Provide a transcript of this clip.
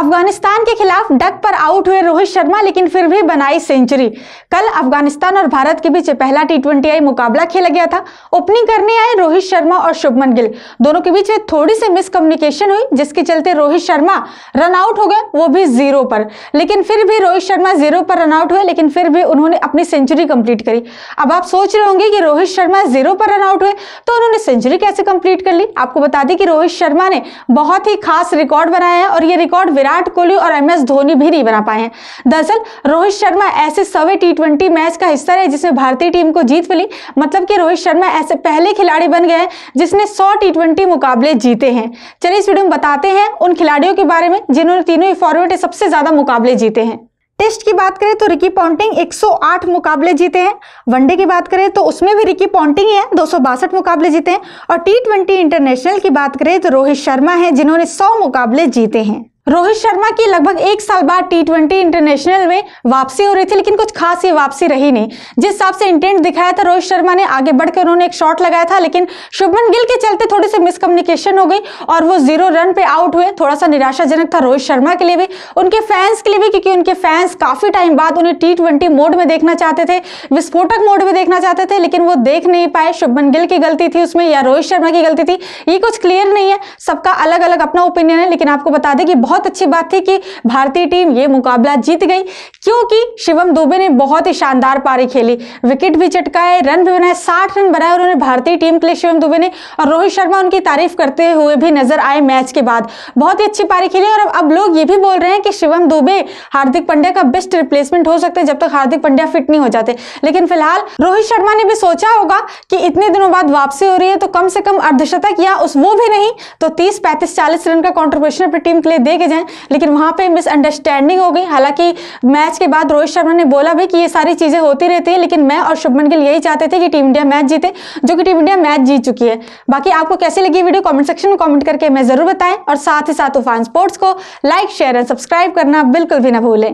अफगानिस्तान के खिलाफ डक पर आउट हुए रोहित शर्मा लेकिन फिर भी बनाई सेंचुरी कल अफगानिस्तान और भारत के बीच पहला टी ट्वेंटी मुकाबला खेला गया था ओपनिंग करने आए रोहित शर्मा और शुभमन गिल दोनों के बीच में थोड़ी सी मिसकम्युनिकेशन हुई जिसके चलते रोहित शर्मा रन आउट हो गए वो भी जीरो पर लेकिन फिर भी रोहित शर्मा जीरो पर रन आउट हुए लेकिन फिर भी उन्होंने अपनी सेंचुरी कंप्लीट करी अब आप सोच रहे होंगे कि रोहित शर्मा जीरो पर रन आउट हुए तो उन्होंने सेंचुरी कैसे कंप्लीट कर ली आपको बता दें कि रोहित शर्मा ने बहुत ही खास रिकॉर्ड बनाया है और ये रिकॉर्ड विराट विराट कोहली और एम एस धोनी भी नहीं बना पाए हैं दरअसल रोहित शर्मा ऐसे सवे टी ट्वेंटी मैच का हिस्सा रहे जिसमें भारतीय टीम को जीत मिली मतलब कि रोहित शर्मा ऐसे पहले खिलाड़ी बन गए जिसने सौ टी ट्वेंटी मुकाबले जीते हैं चलिए इस वीडियो में बताते हैं उन खिलाड़ियों के बारे में जिन्होंने तीनों ही फॉरवर्ड सबसे ज्यादा मुकाबले जीते हैं टेस्ट की बात करें तो रिकी पॉन्टिंग 108 मुकाबले जीते हैं वनडे की बात करें तो उसमें भी रिकी पॉन्टिंग है दो मुकाबले जीते हैं और टी इंटरनेशनल की बात करें तो रोहित शर्मा है जिन्होंने 100 मुकाबले जीते हैं रोहित शर्मा की लगभग एक साल बाद टी ट्वेंटी इंटरनेशनल में वापसी हो रही थी लेकिन कुछ खास ही वापसी रही नहीं जिस हिसाब से इंटेंट दिखाया था रोहित शर्मा ने आगे बढ़कर उन्होंने एक शॉट लगाया था लेकिन शुभमन गिल के चलते थोड़ी सी मिसकम्युनिकेशन हो गई और वो जीरो रन पे आउट हुए थोड़ा सा निराशाजनक था रोहित शर्मा के लिए भी उनके फैंस के लिए भी क्योंकि उनके फैंस काफ़ी टाइम बाद उन्हें टी मोड में देखना चाहते थे विस्फोटक मोड में देखना चाहते थे लेकिन वो देख नहीं पाए शुभमन गिल की गलती थी उसमें या रोहित शर्मा की गलती थी ये कुछ क्लियर नहीं है सबका अलग अलग अपना ओपिनियन है लेकिन आपको बता दें कि बहुत बहुत अच्छी बात थी कि भारतीय टीम ये मुकाबला जीत गई क्योंकि शिवम दुबे ने बहुत ही शानदार पारी खेली विकेट भी चटकाए रन भी बनाए साठ रन बनाए उन्होंने भारतीय टीम के लिए शिवम दुबे ने और रोहित शर्मा उनकी तारीफ करते हुए भी नजर आए मैच के बाद बहुत ही अच्छी पारी खेली और अब अब लोग ये भी बोल रहे हैं कि शिवम दुबे हार्दिक पंड्या का बेस्ट रिप्लेसमेंट हो सकते जब तक हार्दिक पंड्या फिट नहीं हो जाते लेकिन फिलहाल रोहित शर्मा ने भी सोचा होगा कि इतने दिनों बाद वापसी हो रही है तो कम से कम अर्धशतक या उस वो भी नहीं तो तीस पैंतीस चालीस रन का कॉन्ट्रीब्यूशन अपनी टीम के लिए देख लेके जाएं लेकिन वहां पे मिसअंडरस्टैंडिंग हो गई हालांकि मैच के बाद रोहित शर्मा ने बोला भी कि ये सारी चीज़ें होती रहती है लेकिन मैं और शुभमन गिल यही चाहते थे कि टीम इंडिया मैच जीते जो कि टीम इंडिया मैच जीत चुकी है बाकी आपको कैसी लगी वीडियो कॉमेंट सेक्शन में कॉमेंट करके हमें ज़रूर बताएं और साथ ही साथ उफान स्पोर्ट्स को लाइक शेयर एंड सब्सक्राइब करना बिल्कुल भी ना भूलें